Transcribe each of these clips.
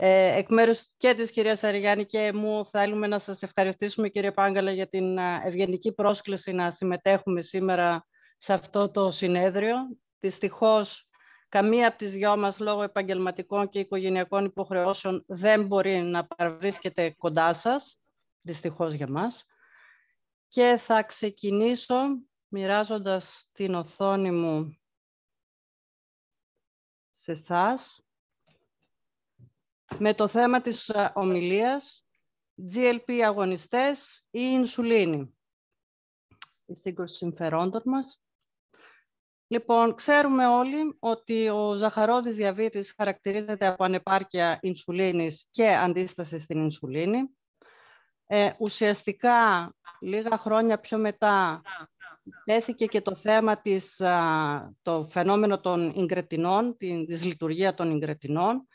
Ε, εκ μέρους και της κυρίας Αριγιάννη και μου θέλουμε να σας ευχαριστήσουμε κύριε Πάγκαλα για την ευγενική πρόσκληση να συμμετέχουμε σήμερα σε αυτό το συνέδριο. Δυστυχώς, καμία από τις δυο μας λόγω επαγγελματικών και οικογενειακών υποχρεώσεων δεν μπορεί να παραβρίσκεται κοντά σας, Δυστυχώς για μας. Και θα ξεκινήσω μοιράζοντας την οθόνη μου σε εσάς με το θέμα της ε, ομιλίας GLP αγωνιστές ή ινσουλίνη. Η σύγκρουση συμφερόντων μας. Λοιπόν, ξέρουμε όλοι ότι ο ζαχαρόδης διαβήτης χαρακτηρίζεται από ανεπάρκεια ινσουλίνης και αντίσταση στην ινσουλίνη. Ε, ουσιαστικά, λίγα χρόνια πιο μετά, τέθηκε και το θέμα της, το φαινόμενο των εγκρετινών, την, της λειτουργία των εγκρετινών,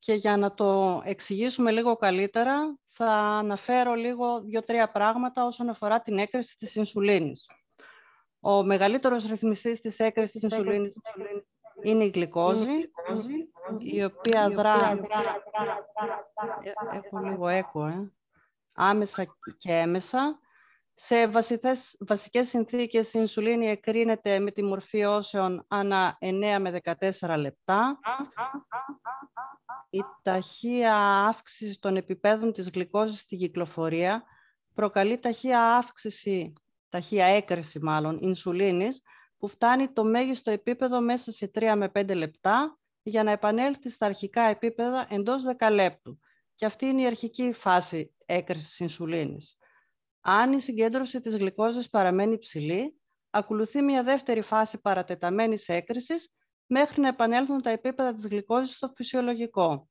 και για να το εξηγήσουμε λίγο καλύτερα, θα αναφέρω λίγο δύο-τρία πράγματα όσον αφορά την έκρηση της ινσουλίνης. Ο μεγαλύτερος ρυθμιστής της έκρησης της ινσουλίνης είναι η γλυκόζη, η οποία δρά... Ε, έχω λίγο έκο, ε. Άμεσα και έμεσα σε βασικές, βασικές συνθήκες η ινσουλίνη εκρίνεται με τη μορφή όσεων ανά 9 με 14 λεπτά. Η ταχεία αύξηση των επιπέδων της γλυκόζης στη κυκλοφορία προκαλεί ταχεία αύξηση, ταχεία έκρηση μάλλον, ινσουλίνης που φτάνει το μέγιστο επίπεδο μέσα σε 3 με 5 λεπτά για να επανέλθει στα αρχικά επίπεδα εντός 10 λεπτού. Και αυτή είναι η αρχική φάση έκρησης ινσουλίνης. Αν η συγκέντρωση της γλυκόζης παραμένει ψηλή, ακολουθεί μια δεύτερη φάση παρατεταμένης έκρησης μέχρι να επανέλθουν τα επίπεδα της γλυκόζης στο φυσιολογικό.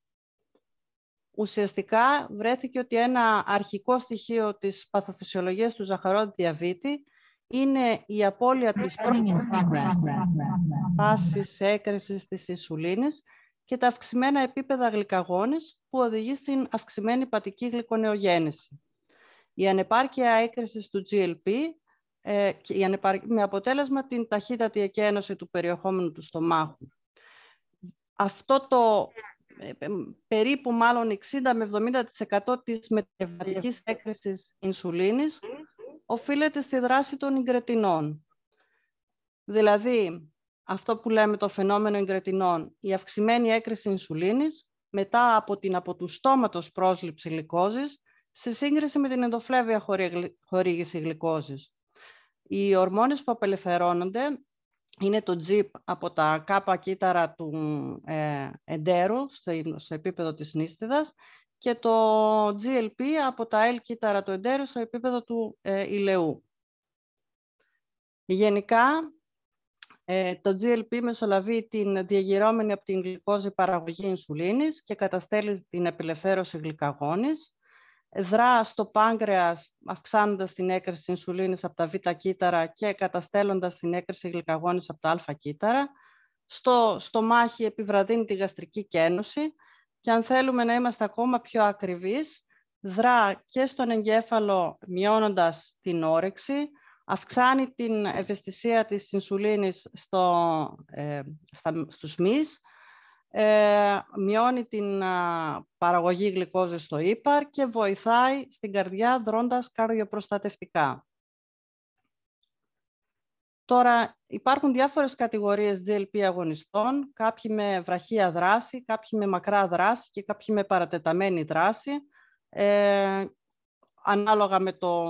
Ουσιαστικά βρέθηκε ότι ένα αρχικό στοιχείο της παθοφυσιολογίας του ζαχαρόδι διαβήτη είναι η απώλεια της φάσης έκρησης της ισουλίνης και τα αυξημένα επίπεδα γλυκαγόνης που οδηγεί στην αυξημένη πατική γλυκονεογέννηση. Η ανεπάρκεια έκρησης του GLP ε, με αποτέλεσμα την ταχύτατη εκένωση του περιεχόμενου του στομάχου. Αυτό το ε, ε, περίπου μάλλον 60 με 70% της μεταβατικής έκρησης ινσουλίνης οφείλεται στη δράση των εγκρετινών. Δηλαδή, αυτό που λέμε το φαινόμενο εγκρετινών, η αυξημένη έκρηση ινσουλίνης μετά από την από του στόματος πρόσληψη λικόζης σε σύγκριση με την ενδοφλέβεια χορήγηση γλυκόζης. Οι ορμόνες που απελευθερώνονται είναι το τζιπ από τα κάπα κύτταρα του ε, εντέρου στο επίπεδο της νίστιδας και το GLP από τα L κύτταρα του εντέρου στο επίπεδο του ε, ηλαιού. Γενικά, ε, το GLP μεσολαβεί την διαγυρώμενη από την γλυκόζη παραγωγή ινσουλίνης και καταστέλει την απελευθέρωση γλυκαγόνης δρά στο πάγκρεας αυξάνοντας την έκρηση ινσουλίνης από τα β' κύτταρα και καταστέλλοντας την έκρηση γλυκαγόνης από τα α κύτταρα. Στο, στομάχι μάχη επιβραδύνει τη γαστρική κένωση και αν θέλουμε να είμαστε ακόμα πιο ακριβείς, δρά και στον εγκέφαλο μειώνοντας την όρεξη, αυξάνει την ευαισθησία της ινσουλίνης στο, ε, στους ε, μειώνει την παραγωγή γλυκόζης στο ύπαρ και βοηθάει στην καρδιά δρώντας καρδιοπροστατευτικά. Τώρα, υπάρχουν διάφορες κατηγορίες GLP αγωνιστών, κάποιοι με βραχία δράση, κάποιοι με μακρά δράση και κάποιοι με παρατεταμένη δράση, ε, ανάλογα με το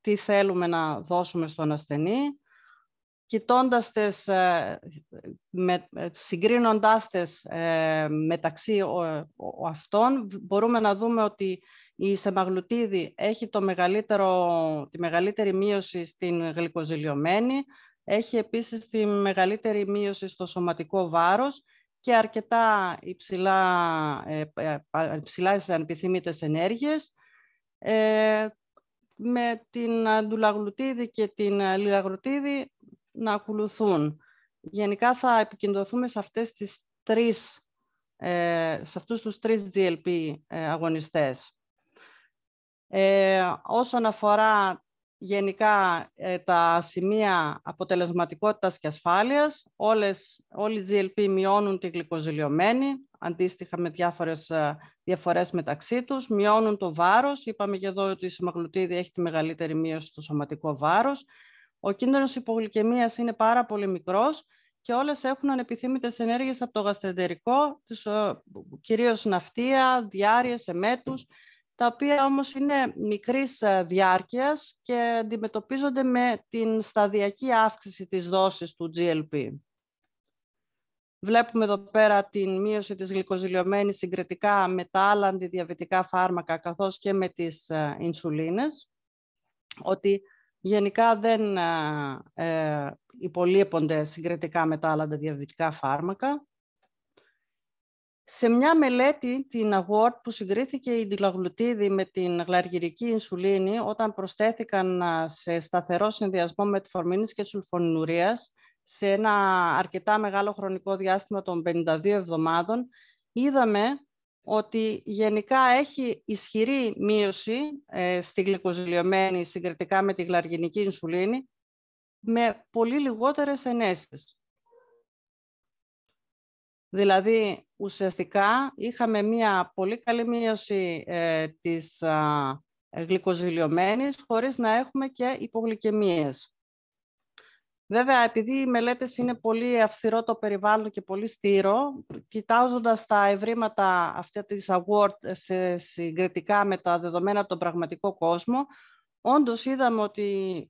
τι θέλουμε να δώσουμε στον ασθενή κοιτώντας τις, ε, με, συγκρίνοντάς τις ε, μεταξύ αυτών, μπορούμε να δούμε ότι η σεμαγλουτίδη έχει το μεγαλύτερο, τη μεγαλύτερη μείωση στην γλυκοζηλιωμένη, έχει επίσης τη μεγαλύτερη μείωση στο σωματικό βάρος και αρκετά υψηλά, ε, υψηλά επιθυμείτε ενέργειες. Ε, με την αντουλαγλουτίδη και την λιλαγλουτίδη να ακολουθούν. Γενικά θα επικεντρωθούμε σε, αυτές τις τρεις, ε, σε αυτούς τους τρεις GLP ε, αγωνιστές. Ε, όσον αφορά γενικά ε, τα σημεία αποτελεσματικότητας και ασφάλειας, όλες, όλοι οι GLP μειώνουν τη γλυκοζηλιωμένη, αντίστοιχα με διάφορες διαφορές μεταξύ τους, μειώνουν το βάρος, είπαμε και εδώ ότι η σημαγλουτίδη έχει τη μεγαλύτερη μείωση στο σωματικό βάρος, ο κίνδυνος υπογλυκαιμίας είναι πάρα πολύ μικρός και όλες έχουν ανεπιθύμητες ενέργειες από το γαστρεντερικό, κυρίω ε, κυρίως ναυτία, διάρρειες, εμέτους, τα οποία όμως είναι μικρής ε, διάρκειας και αντιμετωπίζονται με την σταδιακή αύξηση της δόσης του GLP. Βλέπουμε εδώ πέρα την μείωση της γλυκοζηλιωμένης συγκριτικά με τα άλλα αντιδιαβητικά φάρμακα καθώς και με τις ε, ινσουλίνες, ότι Γενικά δεν ε, υπολείπονται συγκριτικά με τα άλλα διαβητικά φάρμακα. Σε μια μελέτη, την Award, που συγκρίθηκε η διλαγλουτίδη με την γλαργυρική ινσουλίνη, όταν προσθέθηκαν σε σταθερό συνδυασμό με φορμίνης και σουλφωνουρίας, σε ένα αρκετά μεγάλο χρονικό διάστημα των 52 εβδομάδων, είδαμε ότι γενικά έχει ισχυρή μείωση ε, στη γλυκοζηλιωμένη συγκριτικά με τη γλαργινική ινσουλίνη με πολύ λιγότερες ενέσεις. Δηλαδή, ουσιαστικά είχαμε μία πολύ καλή μείωση ε, της χωρί χωρίς να έχουμε και υπογλυκαιμίες. Βέβαια, επειδή οι μελέτες είναι πολύ αυστηρό το περιβάλλον και πολύ στήρο, κοιτάζοντας τα ευρήματα αυτή της award σε συγκριτικά με τα δεδομένα από τον πραγματικό κόσμο, όντως είδαμε ότι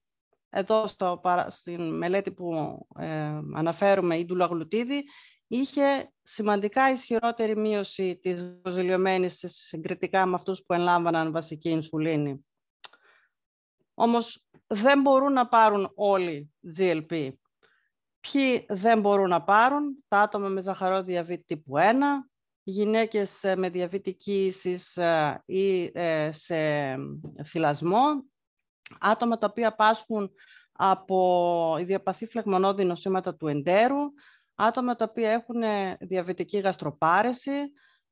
εδώ στο, στην μελέτη που ε, αναφέρουμε, η Ντουλαγλουτίδη, είχε σημαντικά ισχυρότερη μείωση της ζηλιωμένης συγκριτικά με αυτούς που ελάμβαναν βασική ινσουλίνη. Όμως δεν μπορούν να πάρουν όλοι GLP. Ποιοι δεν μπορούν να πάρουν, τα άτομα με ζαχαρό ε, διαβήτη τύπου 1, γυναίκες με διαβητική ίσης ε, ή ε, σε θυλασμό, άτομα τα οποία πάσχουν από ιδιαπαθή φλεγμονώδη νοσήματα του εντέρου, άτομα τα οποία έχουν διαβητική γαστροπάρεση,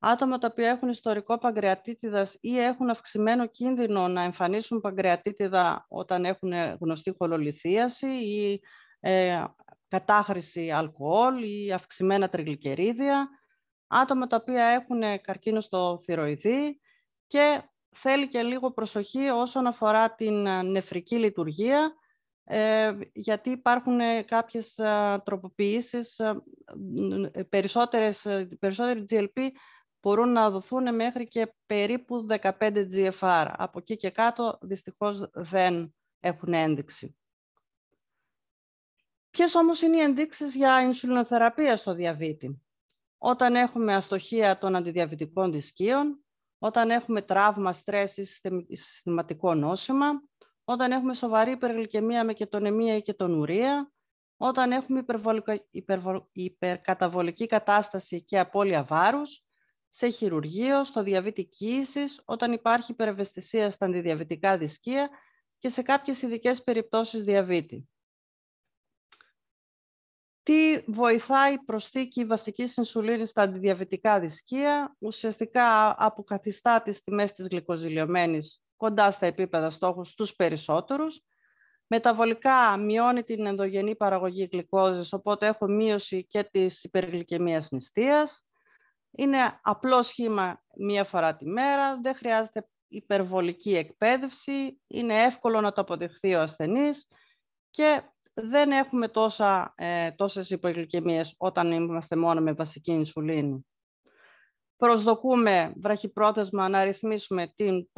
άτομα τα οποία έχουν ιστορικό παγκρεατίτιδας ή έχουν αυξημένο κίνδυνο να εμφανίσουν παγκρεατίτιδα όταν έχουν γνωστή χολολιθίαση ή ε, κατάχρηση αλκοόλ ή αυξημένα τριγλικερίδια, άτομα τα οποία έχουν καρκίνο στο θηροειδή και θέλει και λίγο προσοχή όσον αφορά την νεφρική λειτουργία, ε, γιατί υπάρχουν κάποιες ε, τροποποιήσεις, ε, περισσότερες, περισσότεροι GLP μπορούν να δοθούν μέχρι και περίπου 15 GFR. Από εκεί και κάτω δυστυχώς δεν έχουν ένδειξη. Ποιες όμως είναι οι ενδείξεις για ινσουλινοθεραπεία στο διαβήτη. Όταν έχουμε αστοχία των αντιδιαβητικών δυσκείων, όταν έχουμε τραύμα, στρες ή συστηματικό νόσημα, όταν έχουμε σοβαρή υπεργλυκαιμία με κετονεμία ή κετονουρία, όταν έχουμε υπερκαταβολική κατάσταση και απώλεια βάρους, σε χειρουργείο, στο διαβήτη κοίησης, όταν υπάρχει υπερευαισθησία στα αντιδιαβητικά δυσκία και σε κάποιες ειδικές περιπτώσεις διαβήτη. Τι βοηθάει η προσθήκη βασικής ινσουλίνης στα αντιδιαβητικά δυσκεία, ουσιαστικά αποκαθιστά τις τιμές της γλυκοζηλιωμένης κοντά στα επίπεδα στόχους στους περισσότερους, Μεταβολικά μειώνει την ενδογενή παραγωγή γλυκόζης, οπότε έχω μείωση και της υπεργλυκαιμίας νηστείας. Είναι απλό σχήμα μία φορά τη μέρα, δεν χρειάζεται υπερβολική εκπαίδευση, είναι εύκολο να το αποδεχθεί ο ασθενής και δεν έχουμε τόσα, ε, τόσες υπογλυκαιμίες όταν είμαστε μόνο με βασική ινσουλίνη. Προσδοκούμε βραχυπρόθεσμα να ρυθμίσουμε την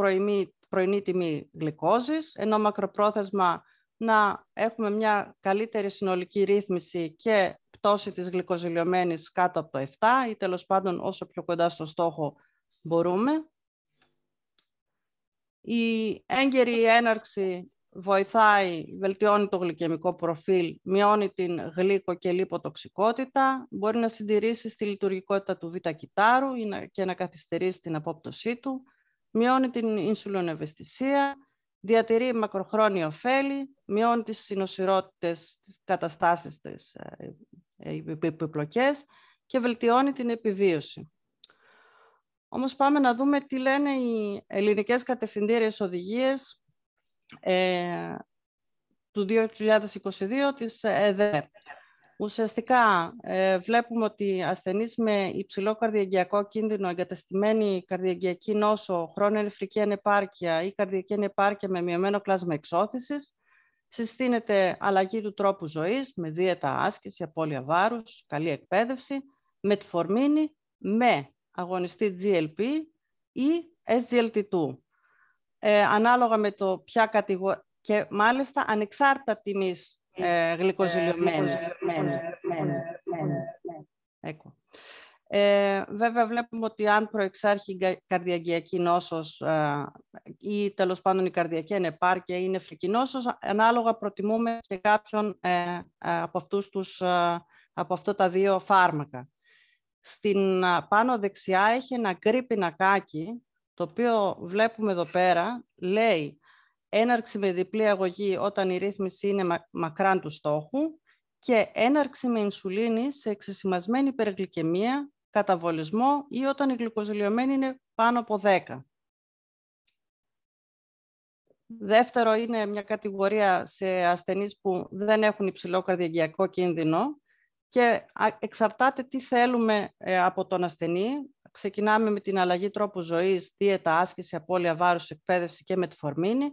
πρωινή τιμή γλυκόζης, ενώ μακροπρόθεσμα να έχουμε μια καλύτερη συνολική ρύθμιση και πτώση της γλυκοζηλιωμένης κάτω από το 7 ή τέλος πάντων όσο πιο κοντά στο στόχο μπορούμε. Η έγκαιρη έναρξη βοηθάει, βελτιώνει το γλυκαιμικό προφίλ, μειώνει την γλύκο και λιποτοξικότητα, μπορεί να συντηρήσει τη λειτουργικότητα του β' και να καθυστερήσει την απόπτωσή του, μειώνει την ινσουλονευαισθησία, διατηρεί μακροχρόνιο ωφέλη, μειώνει τις συνοσυρότητες, τις καταστάσεις της ε, επιπλοκές και βελτιώνει την επιβίωση. Όμως πάμε να δούμε τι λένε οι ελληνικές κατευθυντήριες οδηγίες ε, του 2022 της ΕΔΕ. Ουσιαστικά ε, βλέπουμε ότι ασθενείς με υψηλό καρδιαγιακό κίνδυνο, εγκαταστημένη καρδιακιακή νόσο, χρόνια ελευθερική ανεπάρκεια ή καρδιακή ανεπάρκεια με μειωμένο κλάσμα εξώθησης, συστήνεται αλλαγή του τρόπου ζωής με δίαιτα άσκηση, απώλεια βάρους, καλή εκπαίδευση, με φορμίνη, με αγωνιστή GLP ή SGLT2. Ες, ανάλογα με το ποια κατηγορία και μάλιστα ανεξάρτητα τιμής ε, γλυκοζηλιωμένης. Ε, ε, βέβαια βλέπουμε ότι αν προεξάρχει η καρδιακιακή νόσος ε, η καρδιακή ανεπάρκεια ή νεφρική νόσος, ανάλογα προτιμούμε και κάποιον ε, ε από, αυτούς τους, ε, από αυτά τα δύο φάρμακα. Στην πάνω δεξιά έχει ένα γκρι πινακάκι, το οποίο βλέπουμε εδώ πέρα, λέει έναρξη με διπλή αγωγή όταν η ρύθμιση είναι ειναι νοσος του στόχου και έναρξη με ινσουλίνη σε εξεσημασμένη υπεργλυκαιμία καταβολισμό ή όταν η είναι είναι πάνω από 10. Δεύτερο είναι μια κατηγορία σε ασθενείς που δεν έχουν υψηλό καρδιαγιακό κίνδυνο και εξαρτάται τι θέλουμε ε, από τον ασθενή. Ξεκινάμε με την αλλαγή τρόπου ζωής, δίαιτα, άσκηση, απώλεια βάρους, εκπαίδευση και φορμίνη.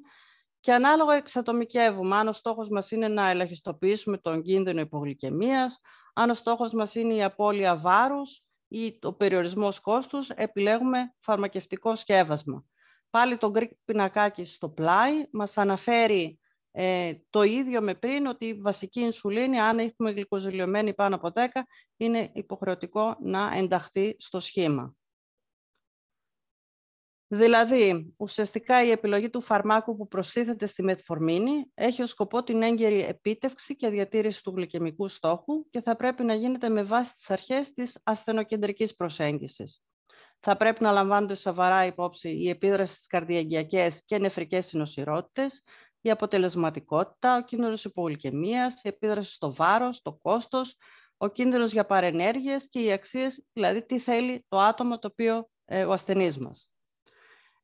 Και ανάλογα εξατομικεύουμε. Αν ο στόχος μας είναι να ελαχιστοποιήσουμε τον κίνδυνο υπογλυκαιμίας, αν ο στόχος μας είναι η απώλεια βάρους, ή το περιορισμός κόστους, επιλέγουμε φαρμακευτικό σκεύασμα. Πάλι το Greek πινακάκι στο πλάι μας αναφέρει ε, το ίδιο με πριν ότι η βασική ινσουλίνη, αν έχουμε γλυκοζηλιωμένη πάνω από 10, είναι υποχρεωτικό να ενταχθεί στο σχήμα. Δηλαδή, ουσιαστικά η επιλογή του φαρμάκου που προστίθεται στη μετφορμίνη έχει ως σκοπό την έγκαιρη επίτευξη και διατήρηση του γλυκαιμικού στόχου και θα πρέπει να γίνεται με βάση τις αρχές της ασθενοκεντρικής προσέγγισης. Θα πρέπει να λαμβάνονται σοβαρά υπόψη η επίδραση στις καρδιαγγειακές και νεφρικές συνοσυρότητες, η αποτελεσματικότητα, ο κίνδυνος υπογλυκαιμίας, η επίδραση στο βάρος, το κόστος, ο κίνδυνος για παρενέργειες και οι αξίες, δηλαδή τι θέλει το άτομο το οποίο ε, ο ασθενής μας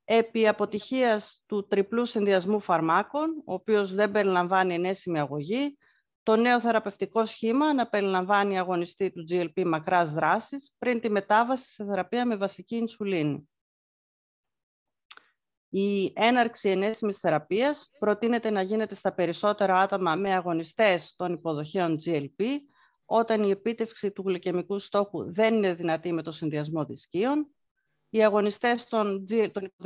επί αποτυχίας του τριπλού συνδυασμού φαρμάκων, ο οποίος δεν περιλαμβάνει ενέσιμη αγωγή, το νέο θεραπευτικό σχήμα να περιλαμβάνει αγωνιστή του GLP μακράς δράσης πριν τη μετάβαση σε θεραπεία με βασική ινσουλίνη. Η έναρξη ενέσιμης θεραπείας προτείνεται να γίνεται στα περισσότερα άτομα με αγωνιστές των υποδοχέων GLP, όταν η επίτευξη του γλυκαιμικού στόχου δεν είναι δυνατή με το συνδυασμό δυσκείων οι αγωνιστές των,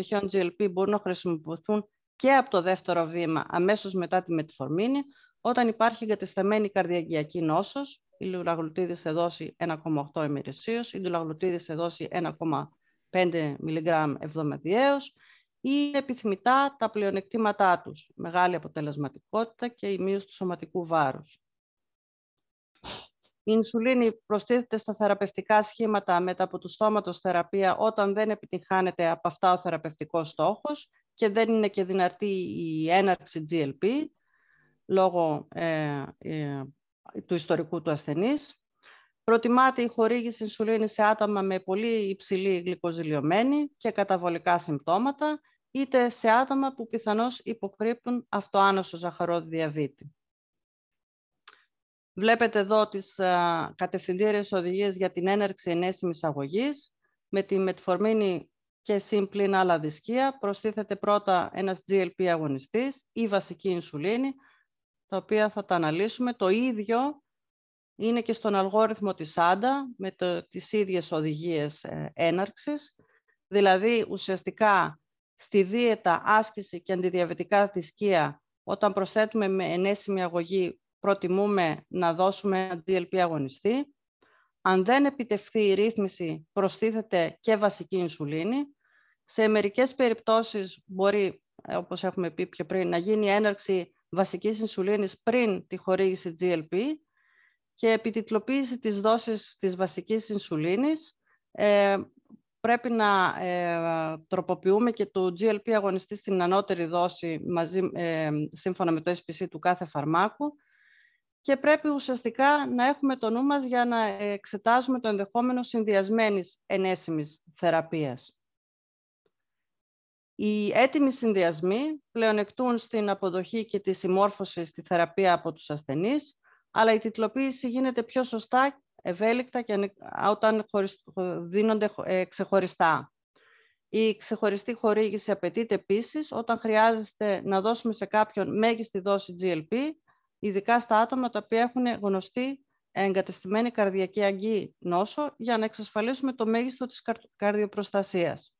των GLP μπορούν να χρησιμοποιηθούν και από το δεύτερο βήμα αμέσως μετά τη μετφορμήνη, όταν υπάρχει εγκατεσταμένη καρδιακιακή νόσος, η λουλαγλουτίδη σε δώσει 1,8 ημερησίως, η λουλαγλουτίδη σε δώσει 1,5 μιλιγκράμμ εβδομαδιαίως, ή επιθυμητά τα πλεονεκτήματά τους, μεγάλη αποτελεσματικότητα και η μείωση του σωματικού βάρους. Η ινσουλίνη προστίθεται στα θεραπευτικά σχήματα μετά από του στόματος θεραπεία όταν δεν επιτυχάνεται από αυτά ο θεραπευτικός στόχος και δεν είναι και δυνατή η έναρξη GLP λόγω ε, ε, του ιστορικού του ασθενής. Προτιμάται η χορήγηση ινσουλίνη σε άτομα με πολύ υψηλή γλυκοζηλιωμένη και καταβολικά συμπτώματα, είτε σε άτομα που πιθανώς υποκρύπτουν αυτοάνωσο ζαχαρόδι Βλέπετε εδώ τις κατευθυντήριες οδηγίες για την έναρξη ενέσιμης αγωγής. Με τη μετφορμίνη και συμπλήν άλλα δισκία προστίθεται πρώτα ένας GLP αγωνιστής ή βασική ινσουλίνη, τα οποία θα τα αναλύσουμε. Το ίδιο είναι και στον αλγόριθμο της ΣΑΝΤΑ με το, τις ίδιες οδηγίες ε, έναρξης. Δηλαδή, ουσιαστικά, στη δίαιτα, άσκηση και αντιδιαβητικά δυσκία, όταν προσθέτουμε με ενέσιμη αγωγή προτιμούμε να δώσουμε ένα GLP αγωνιστή. Αν δεν επιτευχθεί η ρύθμιση, προστίθεται και βασική ινσουλίνη. Σε μερικές περιπτώσεις μπορεί, ε, όπως έχουμε πει πιο πριν, να γίνει έναρξη βασικής ινσουλίνης πριν τη χορήγηση GLP και επιτιτλοποίηση της δόσης της βασικής ινσουλίνης. Ε, πρέπει να ε, τροποποιούμε και το GLP αγωνιστή στην ανώτερη δόση μαζί, σύμφωνα με το SPC του κάθε φαρμάκου και πρέπει ουσιαστικά να έχουμε το νου μας για να εξετάσουμε το ενδεχόμενο συνδυασμένης ενέσιμης θεραπείας. Οι έτοιμοι συνδυασμοί πλεονεκτούν στην αποδοχή και τη συμμόρφωση στη θεραπεία από τους ασθενείς, αλλά η τιτλοποίηση γίνεται πιο σωστά, ευέλικτα και όταν δίνονται ε, ξεχωριστά. Η ξεχωριστή χορήγηση απαιτείται επίσης όταν χρειάζεται να δώσουμε σε κάποιον μέγιστη δόση GLP ειδικά στα άτομα τα οποία έχουν γνωστή εγκατεστημένη καρδιακή αγγή νόσο, για να εξασφαλίσουμε το μέγιστο της καρδιοπροστασίας.